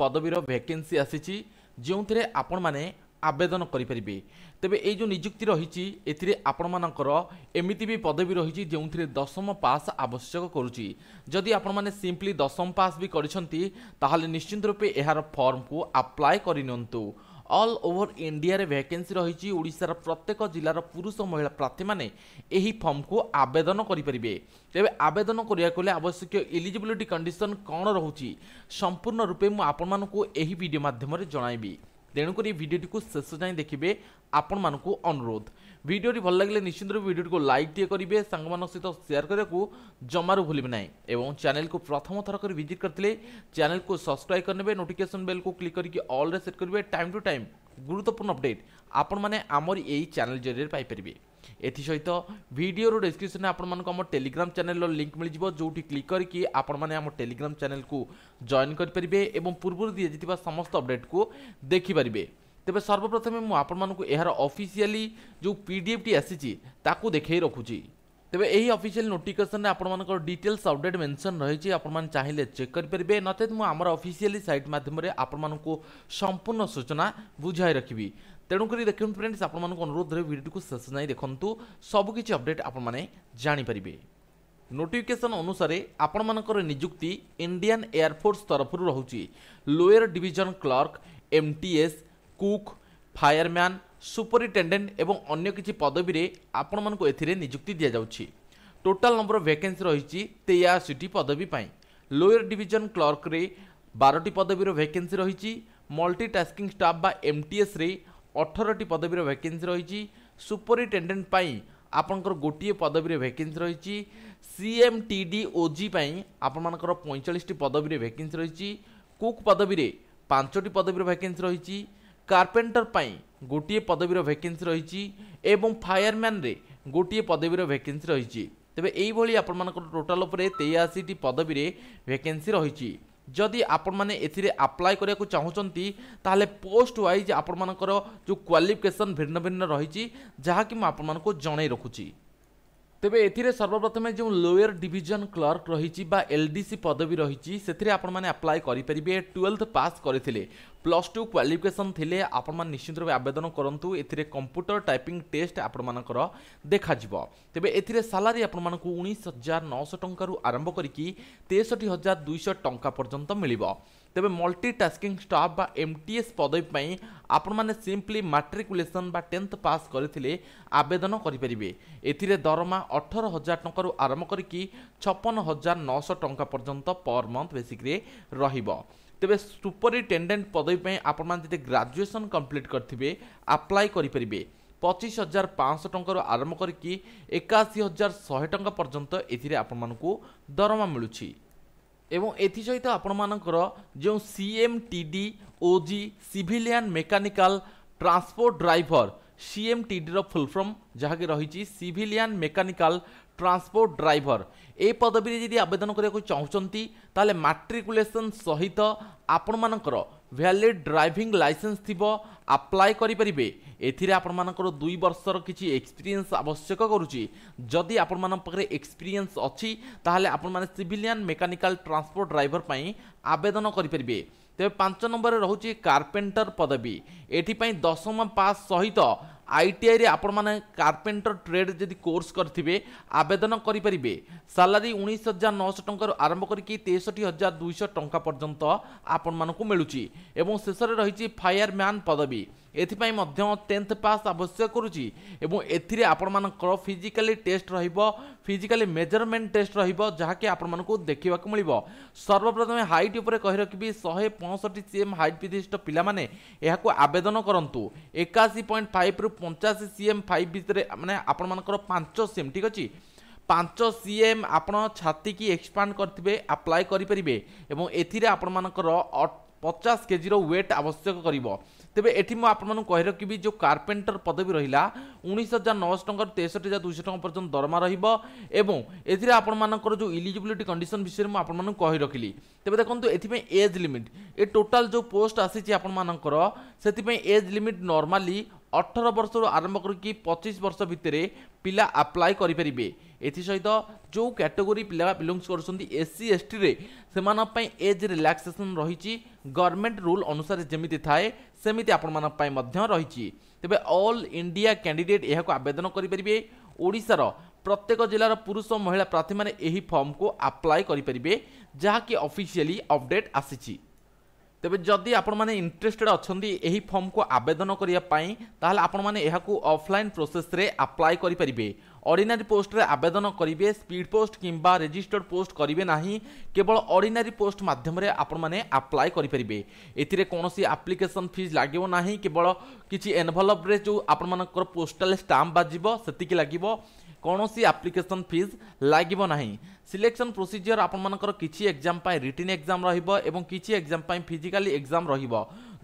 পদবীর vacancy আসিছি ଯେଉଁଥିରେ ଆପଣମାନେ ଆବେଦନ କରିପାରିବେ ତେବେ ଏଇ ଯେଉଁ ନିଯୁକ୍ତି ରହିଛି ଏଥିରେ ଆପଣମାନଙ୍କର ଏମିତି ବି ପଦବୀ ରହିଛି ଯେଉଁଥିରେ ଦଶମ ପାସ୍ ଆବଶ୍ୟକ କରୁଛି ଯଦି ଆପଣମାନେ ସିମ୍ପଲି ଦଶମ ପାସ୍ ବି କରିଛନ୍ତି ତାହେଲେ ନିଶ୍ଚିନ୍ତ ରୂପେ ଏହାର ଫର୍ମକୁ ଆପ୍ଲାଏ କରିନିଅନ୍ତୁ অল ওভর ইন্ডিয়ার ভ্যাকেন্সি রয়েছে ওড়শার প্রত্যেক জেলার পুরুষ মহিলা প্রার্থীমানে এই ফর্মকু আবেদন করে তবে আবেদন করা হলে আবশ্যক এলিজিবিলিটি কন্ডিশন কণ রয়েছে সম্পূর্ণ রূপে মু আপনার এই ভিডিও মাধ্যমে জনাইবি তেণুকরি ভিডিওটি শেষ যাই দেখবে আপনার অনুরোধ ভিডিওটি ভাল লাগলে নিশ্চিন্ত রূপে ভিডিওটিকে লাইক টিকে করবে সাংবাদিক সহ সেয়ার করা জমারু ভুলবে না এবং চ্যানেলকে প্রথম থর করে ভিজিট করলে চ্যানেলকে সবসক্রাইব করে নেবে নোটিফিকেসন বেলকে ক্লিক করি অলরে সেট করবে টাইম টু টাইম গুরুত্বপূর্ণ অপডেট আপন মানে আমার এই চ্যানেল জরিয়ে পাইপারে ଏଥିସହିତ ଭିଡ଼ିଓର ଡେସ୍କ୍ରିପ୍ସନ୍ରେ ଆପଣମାନଙ୍କୁ ଆମ ଟେଲିଗ୍ରାମ ଚ୍ୟାନେଲର ଲିଙ୍କ୍ ମିଳିଯିବ ଯେଉଁଠି କ୍ଲିକ୍ କରିକି ଆପଣମାନେ ଆମ ଟେଲିଗ୍ରାମ ଚ୍ୟାନେଲକୁ ଜଏନ୍ କରିପାରିବେ ଏବଂ ପୂର୍ବରୁ ଦିଆଯାଇଥିବା ସମସ୍ତ ଅପଡ଼େଟ୍କୁ ଦେଖିପାରିବେ ତେବେ ସର୍ବପ୍ରଥମେ ମୁଁ ଆପଣମାନଙ୍କୁ ଏହାର ଅଫିସିଆଲି ଯେଉଁ ପି ଡି ଏଫ୍ଟି ଆସିଛି ତାକୁ ଦେଖାଇ ରଖୁଛି ତେବେ ଏହି ଅଫିସିଆଲ ନୋଟିଫିକେସନରେ ଆପଣମାନଙ୍କର ଡିଟେଲ୍ସ ଅପଡେଟ୍ ମେନସନ୍ ରହିଛି ଆପଣମାନେ ଚାହିଁଲେ ଚେକ୍ କରିପାରିବେ ନଚେତ୍ ମୁଁ ଆମର ଅଫିସିଆଲି ସାଇଟ୍ ମାଧ୍ୟମରେ ଆପଣମାନଙ୍କୁ ସମ୍ପୂର୍ଣ୍ଣ ସୂଚନା ବୁଝାଇ ରଖିବି ତେଣୁକରି ଦେଖନ୍ତୁ ଫ୍ରେଣ୍ଡସ୍ ଆପଣମାନଙ୍କୁ ଅନୁରୋଧ ଧରି ଭିଡ଼ିଓଟିକୁ ଶେଷ ଯାଏଁ ଦେଖନ୍ତୁ ସବୁକିଛି ଅପଡେଟ୍ ଆପଣମାନେ ଜାଣିପାରିବେ নোটিফিকেসন অনুসারে আপনার নিযুক্তি ইন্ডিয়ান এয়ারফোর্স তরফর রয়েছে lower division clerk MTS cook fireman superintendent ଏବଂ ଅନ୍ୟ କିଛି ପଦବୀରେ ଆପଣମାନଙ୍କୁ ଏଥିରେ ନିଯୁକ୍ତି ଦିଆଯାଉଛି ଟୋଟାଲ୍ ନମ୍ବର ଭ୍ୟାକେନ୍ସି ରହିଛି ତେୟାଅଶୀଟି ପଦବୀ ପାଇଁ ଲୋୟର ଡିଭିଜନ୍ କ୍ଲର୍କରେ ବାରଟି ପଦବୀର ଭ୍ୟାକେନ୍ସି ରହିଛି ମଲ୍ଟି ଟାସ୍କିଂ ଷ୍ଟାଫ୍ ବା ଏମ୍ଟିଏସ୍ରେ ଅଠରଟି ପଦବୀର ଭ୍ୟାକେନ୍ସି ରହିଛି ସୁପରିଟେଣ୍ଡେଣ୍ଟ ପାଇଁ ଆପଣଙ୍କର ଗୋଟିଏ ପଦବୀରେ ଭ୍ୟାକେନ୍ସି ରହିଛି ସିଏମ୍ଟିଡି ଓଜି ପାଇଁ ଆପଣମାନଙ୍କର ପଇଁଚାଳିଶଟି ପଦବୀରେ ଭ୍ୟାକେନ୍ସି ରହିଛି କୁକ୍ ପଦବୀରେ ପାଞ୍ଚଟି ପଦବୀର ଭ୍ୟାକେନ୍ସି ରହିଛି কার্পেন্টর পাই গোটিয়ে পদবীর ভ্যাকেন্সি রয়েছে এবং ফায়ারম্যান্রে গোটিয়ে পদবীর ভ্যাকেন্সি রয়েছে তবে এইভাবে আপনার টোটাল উপরে তেয়াশিটি পদবীরে ভ্যাকেন্সি রয়েছে যদি আপনার এতে আপ্লাই করা চাহুমান তাহলে পোস্ট ওয়াইজ আপনার যে কোয়ালিফিকেসন ভিন্ন ভিন্ন রয়েছে যা কি আপনার জনাই রাখুছি ତେବେ ଏଥିରେ ସର୍ବପ୍ରଥମେ ଯେଉଁ ଲୋୟର ଡିଭିଜନ କ୍ଲର୍କ ରହିଛି ବା ଏଲ୍ଡିସି ପଦବୀ ରହିଛି ସେଥିରେ ଆପଣମାନେ ଆପ୍ଲାଏ କରିପାରିବେ ଟୁଏଲ୍ଥ ପାସ୍ କରିଥିଲେ ପ୍ଲସ୍ ଟୁ କ୍ୱାଲିଫିକେସନ୍ ଥିଲେ ଆପଣମାନେ ନିଶ୍ଚିତ ଭାବେ ଆବେଦନ କରନ୍ତୁ ଏଥିରେ କମ୍ପ୍ୟୁଟର ଟାଇପିଂ ଟେଷ୍ଟ ଆପଣମାନଙ୍କର ଦେଖାଯିବ ତେବେ ଏଥିରେ ସାଲାରୀ ଆପଣମାନଙ୍କୁ ଉଣେଇଶ ହଜାର ନଅଶହ ଟଙ୍କାରୁ ଆରମ୍ଭ କରିକି ତେଷଠି ହଜାର ଦୁଇଶହ ଟଙ୍କା ପର୍ଯ୍ୟନ୍ତ ମିଳିବ ତେବେ ମଲ୍ଟିଟାସ୍କିଂ ଷ୍ଟାଫ୍ ବା ଏମ୍ଟିଏସ୍ ପଦବୀ ପାଇଁ ଆପଣମାନେ ସିମ୍ପଲି ମାଟ୍ରିକୁଲେସନ୍ ବା ଟେନ୍ଥ ପାସ୍ କରିଥିଲେ ଆବେଦନ କରିପାରିବେ ଏଥିରେ ଦରମା ଅଠର ହଜାର ଟଙ୍କାରୁ ଆରମ୍ଭ କରିକି ଛପନ ହଜାର ନଅଶହ ଟଙ୍କା ପର୍ଯ୍ୟନ୍ତ ପର୍ ମନ୍ଥ ବେସିକ୍ରେ ରହିବ ତେବେ ସୁପରିଟେଣ୍ଡେଣ୍ଟ ପଦବୀ ପାଇଁ ଆପଣମାନେ ଯଦି ଗ୍ରାଜୁଏସନ୍ କମ୍ପ୍ଲିଟ୍ କରିଥିବେ ଆପ୍ଲାଏ କରିପାରିବେ ପଚିଶ ହଜାର ପାଞ୍ଚଶହ ଟଙ୍କାରୁ ଆରମ୍ଭ କରିକି ଏକାଅଶୀ ହଜାର ଶହେ ଟଙ୍କା ପର୍ଯ୍ୟନ୍ତ ଏଥିରେ ଆପଣମାନଙ୍କୁ ଦରମା ମିଳୁଛି এবং এসহ আপনার যে CM CMTD OG civilian mechanical transport driver CM সিএমটিডির ফুলফর্ম যা রয়েছে সিভিলিয়ান মেকানিকাল ট্রান্সপোর্ট ড্রাইভর এই পদবীরে যদি আবেদন করা চাহিদা তাহলে মাট্রিকুলেসন সহিত আপনার ভ্যালিড ড্রাইভিং লাইসেন্স থিব আপ্লাই করিপারিবে এথিরে আপনার দুই বর্ষর কিছু এক্সপিরিয়েন্স আবশ্যক করুচি যদি আপনার পাখে এক্সপিরিয়েন্স অছি তাহলে আপনার সিভিলিয়ান মেকানিকাল ট্রান্সপোর্ট ড্রাইভর পাই আবেদন করিপারিবে তেবে পাঁচ নম্বরে রয়েছে কার্পেন্টর পদবী এটিপাই দশম পাস সহিত আইটিআইরে আপনার কার্পেটর ট্রেড যদি কোর্স করবে আবেদন করে পারে সালারি উনিশ হাজার নশো টাকার আরম্ভ করি তেষট্টি হাজার দুইশ টঙ্কা পর্যন্ত আপনার মিলুচি এবং শেষে রয়েছে ফায়ারম্যান পদবী ଏଥିପାଇଁ ମଧ୍ୟ ଟେନ୍ଥ ପାସ୍ ଆବଶ୍ୟକ କରୁଛି ଏବଂ ଏଥିରେ ଆପଣମାନଙ୍କର ଫିଜିକାଲି ଟେଷ୍ଟ ରହିବ ଫିଜିକାଲି ମେଜରମେଣ୍ଟ ଟେଷ୍ଟ ରହିବ ଯାହାକି ଆପଣମାନଙ୍କୁ ଦେଖିବାକୁ ମିଳିବ ସର୍ବପ୍ରଥମେ ହାଇଟ୍ ଉପରେ କହି ରଖିବି ଶହେ ପଞ୍ଚଷଠି ସିଏମ୍ ହାଇଟ୍ ବିଶିଷ୍ଟ ପିଲାମାନେ ଏହାକୁ ଆବେଦନ କରନ୍ତୁ ଏକାଅଶୀ ପଏଣ୍ଟ ଫାଇଭରୁ ପଞ୍ଚାଅଶୀ ସିଏମ୍ ଫାଇଭ୍ ଭିତରେ ମାନେ ଆପଣମାନଙ୍କର ପାଞ୍ଚ ସିଏମ୍ ଠିକ୍ ଅଛି ପାଞ୍ଚ ସିଏମ୍ ଆପଣ ଛାତିକି ଏକ୍ସପାଣ୍ଡ କରିଥିବେ ଆପ୍ଲାଏ କରିପାରିବେ ଏବଂ ଏଥିରେ ଆପଣମାନଙ୍କର ପଚାଶ କେଜିର ୱେଟ୍ ଆବଶ୍ୟକ କରିବ ତେବେ ଏଠି ମୁଁ ଆପଣମାନଙ୍କୁ କହି ରଖିବି ଯେଉଁ କାର୍ପେଣ୍ଟର ପଦବୀ ରହିଲା ଉଣେଇଶ ହଜାର ନଅଶହ ଟଙ୍କାରୁ ତେଷଠି ହଜାର ଦୁଇଶହ ଟଙ୍କା ପର୍ଯ୍ୟନ୍ତ ଦରମା ରହିବ ଏବଂ ଏଥିରେ ଆପଣମାନଙ୍କର ଯେଉଁ ଇଲିଜିବିଲିଟି କଣ୍ଡିସନ୍ ବିଷୟରେ ମୁଁ ଆପଣମାନଙ୍କୁ କହି ରଖିଲି ତେବେ ଦେଖନ୍ତୁ ଏଥିପାଇଁ ଏଜ୍ ଲିମିଟ୍ ଏ ଟୋଟାଲ୍ ଯେଉଁ ପୋଷ୍ଟ ଆସିଛି ଆପଣମାନଙ୍କର ସେଥିପାଇଁ ଏଜ୍ ଲିମିଟ୍ ନର୍ମାଲି ଅଠର ବର୍ଷରୁ ଆରମ୍ଭ କରିକି ପଚିଶ ବର୍ଷ ଭିତରେ ପିଲା ଆପ୍ଲାଏ କରିପାରିବେ ଏଥିସହିତ ଯେଉଁ କ୍ୟାଟେଗୋରୀ ପିଲା ବିଲଙ୍ଗସ୍ କରୁଛନ୍ତି ଏସ୍ସି ଏସ୍ଟିରେ ସେମାନଙ୍କ ପାଇଁ ଏଜ୍ ରିଲାକ୍ସେସନ୍ ରହିଛି ଗଭର୍ଣ୍ଣମେଣ୍ଟ ରୁଲ୍ ଅନୁସାରେ ଯେମିତି ଥାଏ ସେମିତି ଆପଣମାନଙ୍କ ପାଇଁ ମଧ୍ୟ ରହିଛି ତେବେ ଅଲ୍ ଇଣ୍ଡିଆ କ୍ୟାଣ୍ଡିଡେଟ୍ ଏହାକୁ ଆବେଦନ କରିପାରିବେ ଓଡ଼ିଶାର ପ୍ରତ୍ୟେକ ଜିଲ୍ଲାର ପୁରୁଷ ମହିଳା ପ୍ରାର୍ଥୀମାନେ ଏହି ଫର୍ମକୁ ଆପ୍ଲାଏ କରିପାରିବେ ଯାହାକି ଅଫିସିଆଲି ଅପଡେଟ୍ ଆସିଛି ତେବେ ଯଦି ଆପଣମାନେ ଇଣ୍ଟରେଷ୍ଟେଡ୍ ଅଛନ୍ତି ଏହି ଫର୍ମକୁ ଆବେଦନ କରିବା ପାଇଁ ତାହେଲେ ଆପଣମାନେ ଏହାକୁ ଅଫଲାଇନ୍ ପ୍ରୋସେସ୍ରେ ଆପ୍ଲାଏ କରିପାରିବେ অর্ডিনারি পোস্টরে আবেদন করবে স্পিড পোস্ট কিংবা রেজিষ্টর্ড পোস্ট করবে না কেবল অর্ডিনারি পোস্ট মাধ্যমে আপনার আপ্লাই করে পারে এতে কৌশি আপ্লিকেসন ফিজ লাগবে না কেবল কিছু এনভলভরে যে আপনার পোস্টাল স্টাম্প বাজিব সেটিকি লাগবে কৌশি আপ্লিকেসন ফিজ লাগবে না সিলেকশন প্রোসিজিওর আপনার কিছু এক্সাম রিটিন এক্সাম রহব এবং কিছু এক্সাম ফিজিকাল এক্সাম রহব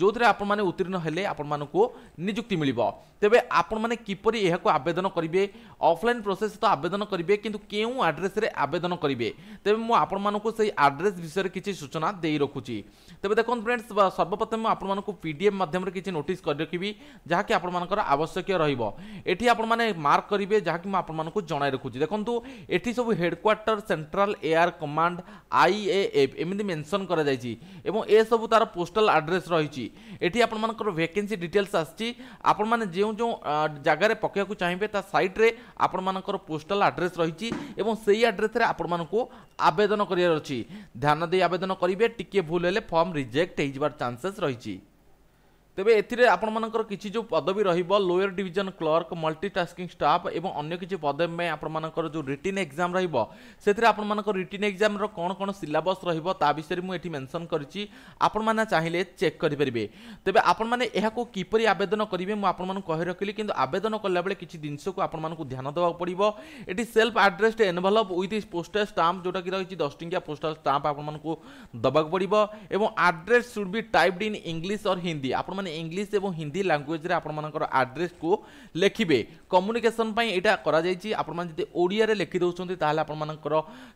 ଯେଉଁଥିରେ ଆପଣମାନେ ଉତ୍ତୀର୍ଣ୍ଣ ହେଲେ ଆପଣମାନଙ୍କୁ ନିଯୁକ୍ତି ମିଳିବ ତେବେ ଆପଣମାନେ କିପରି ଏହାକୁ ଆବେଦନ କରିବେ ଅଫ୍ଲାଇନ୍ ପ୍ରୋସେସ୍ ତ ଆବେଦନ କରିବେ କିନ୍ତୁ କେଉଁ ଆଡ୍ରେସ୍ରେ ଆବେଦନ କରିବେ ତେବେ ମୁଁ ଆପଣମାନଙ୍କୁ ସେଇ ଆଡ୍ରେସ୍ ବିଷୟରେ କିଛି ସୂଚନା ଦେଇ ରଖୁଛି ତେବେ ଦେଖନ୍ତୁ ଫ୍ରେଣ୍ଡସ୍ ସର୍ବପ୍ରଥମେ ମୁଁ ଆପଣମାନଙ୍କୁ ପି ଡି ଏଫ୍ ମାଧ୍ୟମରେ କିଛି ନୋଟିସ୍ କରି ରଖିବି ଯାହାକି ଆପଣମାନଙ୍କର ଆବଶ୍ୟକୀୟ ରହିବ ଏଠି ଆପଣମାନେ ମାର୍କ କରିବେ ଯାହାକି ମୁଁ ଆପଣମାନଙ୍କୁ ଜଣାଇ ରଖୁଛି ଦେଖନ୍ତୁ ଏଠି ସବୁ headquarter central air command I A F ଏମିତି ମେନ୍ସନ୍ କରାଯାଇଛି ଏବଂ ଏସବୁ ତାର ପୋଷ୍ଟାଲ ଆଡ୍ରେସ୍ ରହିଛି এটি আপনার ভ্যাকেন্সি ডিটেলস আসছে আপনার যে যে জায়গায় পকাইয়া চাহিবে তা সাইট্রে আপনার পোস্টাল আড্রেস রয়েছে এবং সেই আড্রেসে আপনার আবেদন করার অ্যান দিয়ে আবেদন করবে টিকিয়ে ভুল হলে ফর্ম রিজেক্ট হয়ে যাবার চান্সেস রয়েছে ତେବେ ଏଥିରେ ଆପଣମାନଙ୍କର କିଛି ଯେଉଁ ପଦବୀ ରହିବ lower division clerk multitasking staff ଏବଂ ଅନ୍ୟ କିଛି ପଦବୀ ପାଇଁ ଆପଣମାନଙ୍କର ଯେଉଁ ରିଟିନ୍ ଏକ୍ଜାମ୍ ରହିବ ସେଥିରେ ଆପଣମାନଙ୍କର ରିଟିନ୍ ଏକ୍ଜାମ୍ର କ'ଣ କ'ଣ ସିଲାବସ୍ ରହିବ ତା ବିଷୟରେ ମୁଁ ଏଠି ମେନସନ୍ କରିଛି ଆପଣମାନେ ଚାହିଁଲେ ଚେକ୍ କରିପାରିବେ ତେବେ ଆପଣମାନେ ଏହାକୁ କିପରି ଆବେଦନ କରିବେ ମୁଁ ଆପଣମାନଙ୍କୁ କହି ରଖିଲି କିନ୍ତୁ ଆବେଦନ କଲାବେଳେ କିଛି ଜିନିଷକୁ ଆପଣମାନଙ୍କୁ ଧ୍ୟାନ ଦେବାକୁ ପଡ଼ିବ ଏଠି self addressed envelope with postal stamp ଯେଉଁଟାକି ରହିଛି ଦଶ ଟଙ୍କିଆ ପୋଷ୍ଟାଲ ଷ୍ଟାମ୍ପ ଆପଣମାନଙ୍କୁ ଦେବାକୁ ପଡ଼ିବ ଏବଂ address should be typed in English or Hindi ଆପଣମାନେ আপনার ইংলিশ এবং হিন্দি ল্যাঙ্গুয়েজে আপনার আড্রেস কু লেখবে কম্যুনিকেসন এটা করা যাই আপনার যদি ওড়িয়ার লেখি দেছেন তাহলে আপনার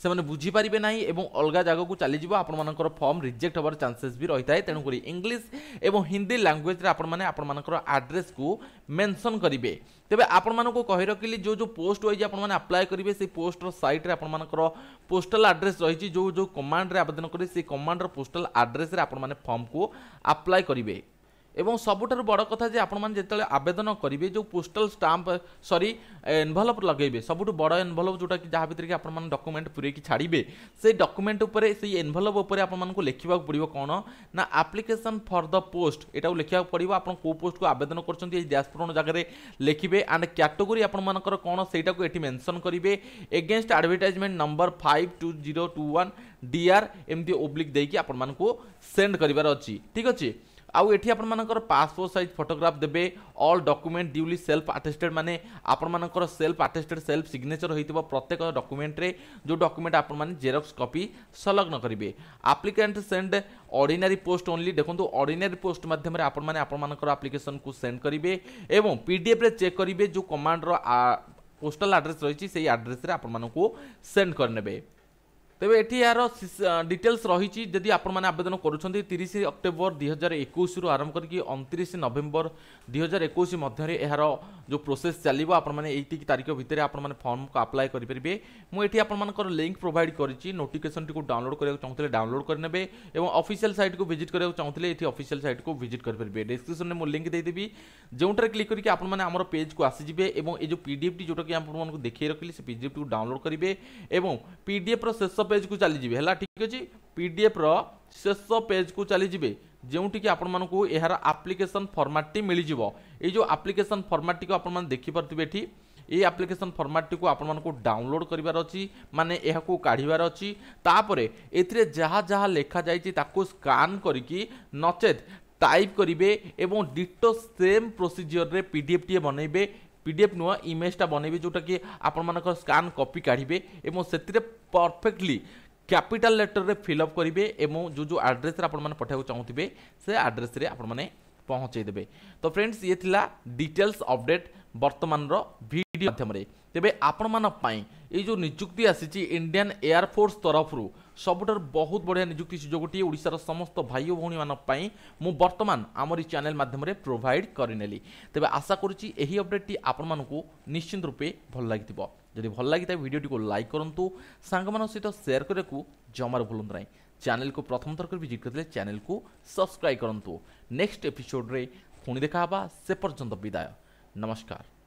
সে বুঝিপারে না এবং অলগা জায়গাকে চালিযোগ আপনার ফর্ম রিজেক্ট হবার চান্সেস বি রয়ে থাকে তেমক ইংলিশ এবং হিন্দি ল্যাঙ্গুয়েজে আপনার আপনার আড্রেস কু মেনশন করবে তবে আপনার কহি রকিলি যে যে পোস্ট ওয়াইজ আপনার আপ্লাই করবে সেই পোস্টর সাইট্রে আপনার পোস্টাল আড্রেস রয়েছে যে যে কমান্ডে আবেদন করে সেই কমান্ডর পোস্টাল আড্রেসে আপনার ফর্মকে আপ্লাই করবে এবং সবুঠার বড় কথা যে আপনার যেত আবেদন করবে যে পোস্টাল স্টাম্প সরি এনভলপ লগাইবে সবুঠ বড় এনভলপ যেটা কি যা ভিতরে আপনার ডকুমেন্ট পুরাইকি ছাড়বে সেই ডকুমেন্ট উপরে সেই এনভলপ উপরে আপনার লেখা পড়ব কোণ না আপ্লিকেসন ফর দ পোস্ট এটাও লেখা পড়ব আপনার কেউ পোস্ট আবেদন করছেন এই ড্যাশবোর্ড জায়গায় লিখবে আন্ড ক্যাটগোরি আপনার কোণ সেইটা এটি মেনশন করবে against advertisement number five two zero two one D R M T oblique দিয়ে আপনার সেন্ড করবার অ ঠিক আছে आउ ये पासपोर्ट सैज फटोग्राफ देते all document duly self attested मैंने आपर सेल्फ आटेस्टेड सेल्फ सिग्नेचर होता प्रत्येक डकुमेंट्रे जो डकुमेंट आपण जेरोक्स कपि संलग्न करेंगे applicant send ordinary post only देखो अर्डनारी पोस्ट मध्यम आप्लिकेसन को सेंड करेंगे और पीडीएफ चेक करेंगे जो कमाण्र पोस्टाल आड्रेस रही से आड्रेस आपण सेंड करने ତେବେ ଏଠି ଏହାର ଡିଟେଲ୍ସ ରହିଛି ଯଦି ଆପଣମାନେ ଆବେଦନ କରୁଛନ୍ତି ତିରିଶ ଅକ୍ଟୋବର ଦୁଇହଜାର ଏକୋଇଶରୁ ଆରମ୍ଭ କରିକି ଅଣତିରିଶ ନଭେମ୍ବର ଦୁଇହଜାର ଏକୋଇଶ ମଧ୍ୟରେ ଏହାର ଯେଉଁ ପ୍ରୋସେସ୍ ଚାଲିବ ଆପଣମାନେ ଏଇତିକି ତାରିଖ ଭିତରେ ଆପଣମାନେ ଫର୍ମକୁ ଆପ୍ଲାଏ କରିପାରିବେ ମୁଁ ଏଠି ଆପଣମାନଙ୍କର ଲିଙ୍କ୍ ପ୍ରୋଭାଇଡ଼ କରିଛି ନୋଟିଫିକେସନଟିକୁ ଡାଉନଲୋଡ଼ କରିବାକୁ ଚାହୁଁଥିଲେ ଡାଉନଲୋଡ଼ କରିନେବେ ଏବଂ ଅଫିସିଆଲ ସାଇଟ୍କୁ ଭିଜିଟ୍ କରିବାକୁ ଚାହୁଁଥିଲେ ଏଠି ଅଫିସିଆଲ ସାଇଟ୍କୁ ଭିଜିଟ୍ କରିପାରିବେ ଡେସ୍କ୍ରିପସନରେ ମୁଁ ଲିଙ୍କ୍ ଦେଇଦେବି ଯେଉଁଠାରେ କ୍ଲିକ୍ କରିକି ଆପଣମାନେ ଆମର ପେଜ୍କୁ ଆସିଯିବେ ଏବଂ ଏ ଯେଉଁ ପିଡ଼ିଏଫ୍ଟି ଯେଉଁଟାକି ଆପଣମାନଙ୍କୁ ଦେଖାଇ ରଖିଲି ସେ ପି ଡି ପିଡ଼ିଏଫ୍ଟିକୁ ଡାଉନଲୋଡ଼ କରିବେ ଏବଂ ପି ଡି ଏଫ୍ର ଶେଷ পেজ কু চালিযে হল ঠিক আছে পিডিএফ্র শেষ পেজ কু চালিযে যেটিকি আপনার এর আপ্লিকেসন ফর্মাটটি মিলিযোগ এই যে আপ্লিকেসন ফর্মাটটি আপনার দেখিপারে এটি এই আপ্লিকেসন ফর্মাটটি আপনার ডাউনলোড করবার মানে এখন কাঢ়বার অপরে এতে যা যা লেখা যাই তাকে স্কান করি নচেত টাইপ করবে এবং ডিটো সেম প্রোসিজিওর পিডিএফ টিয়ে বনাইবে পিডিএফ নুহ ইমেজটা বনাইবে যেটাকি আপনার স্কান কপি কাঢ়বে এবং সেতিরে পরফেক্টলি ক্যাপিটাল লেটরে ফিল অপ করবে এবং যে যে আড্রেসে আপনার পঠাইব চাহুবে সে আড্রেসে আপনার পৌঁছাই দেবে তো ফ্রেন্ডস ইয়ে লা ডিটেলস অপডেট বর্তমানর ভিডিও মাধ্যমে তেবে আপনার এই যে নিযুক্তি আসিছি ইন্ডিয়ান এয়ারফোর্স তরফর ସବୁଠାରୁ ବହୁତ ବଢ଼ିଆ ନିଯୁକ୍ତି ସୁଯୋଗଟିଏ ଓଡ଼ିଶାର ସମସ୍ତ ଭାଇ ଓ ଭଉଣୀମାନଙ୍କ ମୁଁ ବର୍ତ୍ତମାନ ଆମରି ଚ୍ୟାନେଲ୍ ମାଧ୍ୟମରେ ପ୍ରୋଭାଇଡ଼ କରିନେଲି ତେବେ ଆଶା କରୁଛି ଏହି ଅପଡ଼େଟ୍ଟି ଆପଣମାନଙ୍କୁ ନିଶ୍ଚିନ୍ତ ରୂପେ ଭଲ ଲାଗିଥିବ ଯଦି ଭଲ ଲାଗିଥାଏ ଭିଡ଼ିଓଟିକୁ ଲାଇକ୍ କରନ୍ତୁ ସାଙ୍ଗମାନଙ୍କ ସହିତ ସେୟାର କରିବାକୁ ଜମାରୁ ଭୁଲନ୍ତୁ ନାହିଁ ଚ୍ୟାନେଲ୍କୁ ପ୍ରଥମ ଥର କରି ଭିଜିଟ୍ କରିଥିଲେ ଚ୍ୟାନେଲ୍କୁ ସବସ୍କ୍ରାଇବ୍ କରନ୍ତୁ ନେକ୍ସଟ ଏପିସୋଡ଼ରେ ପୁଣି ଦେଖା ହେବା ସେ ପର୍ଯ୍ୟନ୍ତ ବିଦାୟ ନମସ୍କାର